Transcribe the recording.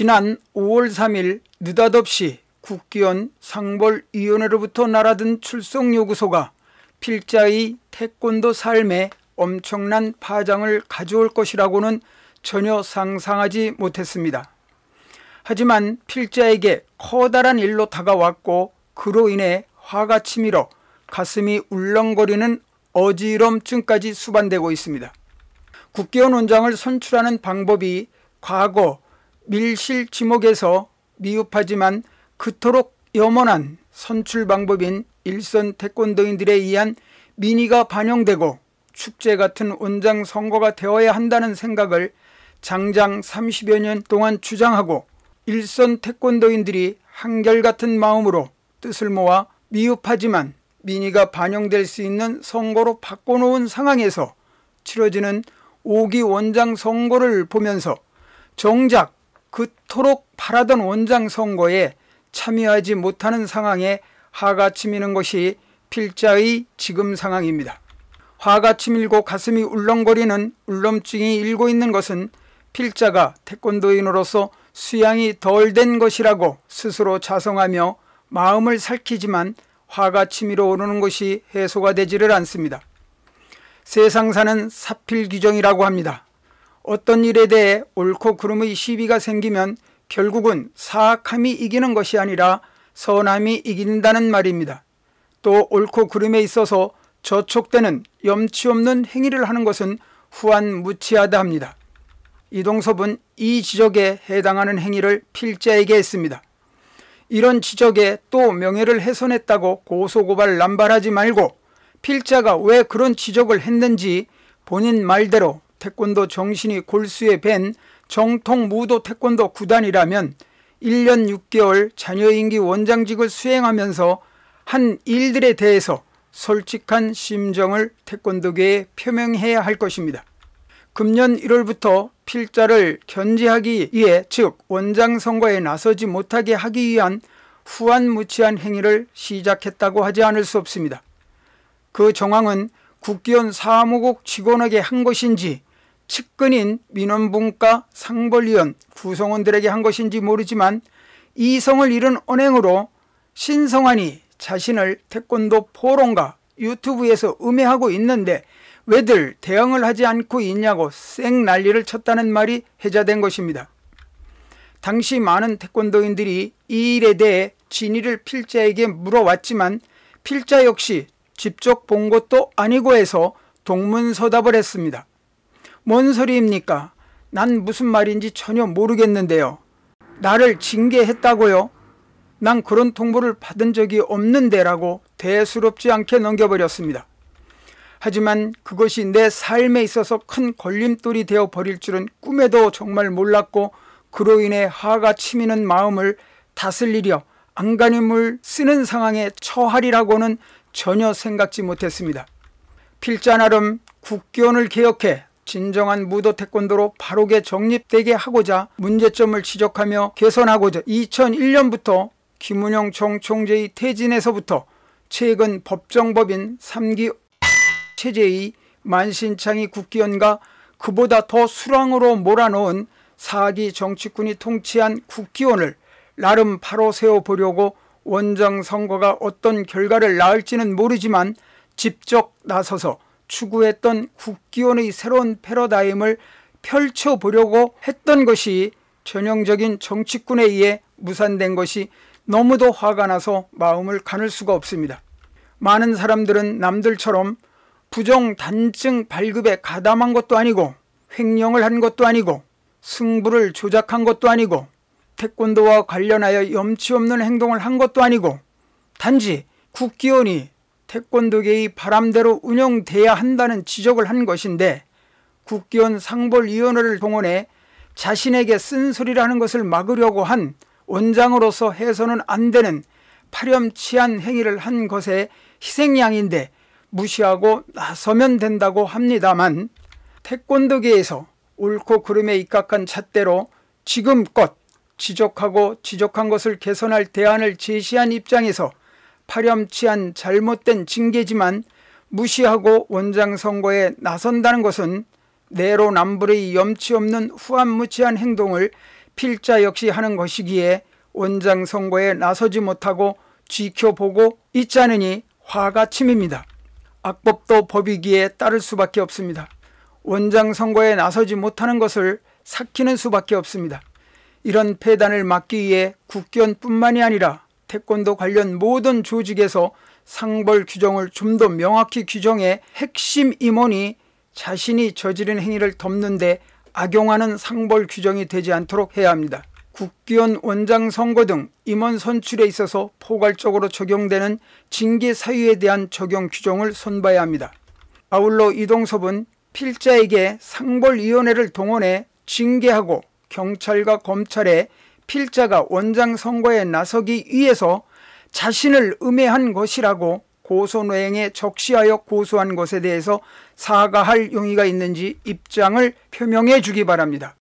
지난 5월 3일 느닷없이 국기원 상벌위원회로부터 날아든 출석 요구서가 필자의 태권도 삶에 엄청난 파장을 가져올 것이라고는 전혀 상상하지 못했습니다. 하지만 필자에게 커다란 일로 다가왔고 그로 인해 화가 치밀어 가슴이 울렁거리는 어지럼증까지 수반되고 있습니다. 국기원 원장을 선출하는 방법이 과거 밀실 지목에서 미흡하지만 그토록 염원한 선출 방법인 일선 태권도인들에 의한 민의가 반영되고 축제 같은 원장 선거가 되어야 한다는 생각을 장장 30여 년 동안 주장하고 일선 태권도인들이 한결같은 마음으로 뜻을 모아 미흡하지만 민의가 반영될 수 있는 선거로 바꿔놓은 상황에서 치러지는 5기 원장 선거를 보면서 정작 그토록 바라던 원장 선거에 참여하지 못하는 상황에 화가 치미는 것이 필자의 지금 상황입니다. 화가 치밀고 가슴이 울렁거리는 울렁증이 일고 있는 것은 필자가 태권도인으로서 수양이 덜 된 것이라고 스스로 자성하며 마음을 살피지만 화가 치밀어 오르는 것이 해소가 되지를 않습니다. 세상 사는 사필귀정이라고 합니다. 어떤 일에 대해 옳고 그름의 시비가 생기면 결국은 사악함이 이기는 것이 아니라 선함이 이긴다는 말입니다. 또 옳고 그름에 있어서 저촉되는 염치없는 행위를 하는 것은 후한 무치하다 합니다. 이동섭은 이 지적에 해당하는 행위를 필자에게 했습니다. 이런 지적에 또 명예를 훼손했다고 고소고발 남발하지 말고 필자가 왜 그런 지적을 했는지 본인 말대로 태권도 정신이 골수에 밴 정통 무도 태권도 구단이라면 1년 6개월 자녀임기 원장직을 수행하면서 한 일들에 대해서 솔직한 심정을 태권도계에 표명해야 할 것입니다. 금년 1월부터 필자를 견제하기 위해 즉 원장 선거에 나서지 못하게 하기 위한 후한무치한 행위를 시작했다고 하지 않을 수 없습니다. 그 정황은 국기원 사무국 직원에게 한 것인지 측근인 민원분과 상벌위원 구성원들에게 한 것인지 모르지만 이성을 잃은 언행으로 신성환이 자신을 태권도 포럼과 유튜브에서 음해하고 있는데 왜들 대응을 하지 않고 있냐고 쌩 난리를 쳤다는 말이 해자된 것입니다. 당시 많은 태권도인들이 이 일에 대해 진위를 필자에게 물어왔지만 필자 역시 직접 본 것도 아니고 해서 동문서답을 했습니다. 뭔 소리입니까? 난 무슨 말인지 전혀 모르겠는데요. 나를 징계했다고요? 난 그런 통보를 받은 적이 없는데라고 대수롭지 않게 넘겨버렸습니다. 하지만 그것이 내 삶에 있어서 큰 걸림돌이 되어 버릴 줄은 꿈에도 정말 몰랐고 그로 인해 화가 치미는 마음을 다스리려 안간힘을 쓰는 상황에 처하리라고는 전혀 생각지 못했습니다. 필자나름 국교원을 개혁해 진정한 무도 태권도로 바로게 정립되게 하고자 문제점을 지적하며 개선하고자 2001년부터 김은영 총 총재의 퇴진에서부터 최근 법정법인 3기 체제의 만신창이 국기원과 그보다 더 수랑으로 몰아놓은 사기 정치꾼이 통치한 국기원을 나름 바로 세워보려고 원정 선거가 어떤 결과를 낳을지는 모르지만 직접 나서서 추구했던 국기원의 새로운 패러다임을 펼쳐보려고 했던 것이 전형적인 정치꾼에 의해 무산된 것이 너무도 화가 나서 마음을 가눌 수가 없습니다. 많은 사람들은 남들처럼 부정 단증 발급에 가담한 것도 아니고 횡령을 한 것도 아니고 승부를 조작한 것도 아니고 태권도와 관련하여 염치 없는 행동을 한 것도 아니고 단지 국기원이 태권도계의 바람대로 운영돼야 한다는 지적을 한 것인데 국기원 상벌위원회를 동원해 자신에게 쓴소리를 하는 것을 막으려고 한 원장으로서 해서는 안 되는 파렴치한 행위를 한 것에 희생양인데 무시하고 나서면 된다고 합니다만 태권도계에서 옳고 그름에 입각한 잣대로 지금껏 지적하고 지적한 것을 개선할 대안을 제시한 입장에서 파렴치한 잘못된 징계지만 무시하고 원장 선거에 나선다는 것은 내로남불의 염치 없는 후한무치한 행동을 필자 역시 하는 것이기에 원장 선거에 나서지 못하고 지켜보고 있자느니 화가 침입니다. 악법도 법이기에 따를 수밖에 없습니다. 원장 선거에 나서지 못하는 것을 삭히는 수밖에 없습니다. 이런 폐단을 막기 위해 국견뿐만이 아니라 태권도 관련 모든 조직에서 상벌 규정을 좀 더 명확히 규정해 핵심 임원이 자신이 저지른 행위를 덮는데 악용하는 상벌 규정이 되지 않도록 해야 합니다. 국기원 원장 선거 등 임원 선출에 있어서 포괄적으로 적용되는 징계 사유에 대한 적용 규정을 손봐야 합니다. 아울러 이동섭은 필자에게 상벌위원회를 동원해 징계하고 경찰과 검찰에 필자가 원장 선거에 나서기 위해서 자신을 음해한 것이라고 고소노행에 적시하여 고소한 것에 대해서 사과할 용의가 있는지 입장을 표명해 주기 바랍니다.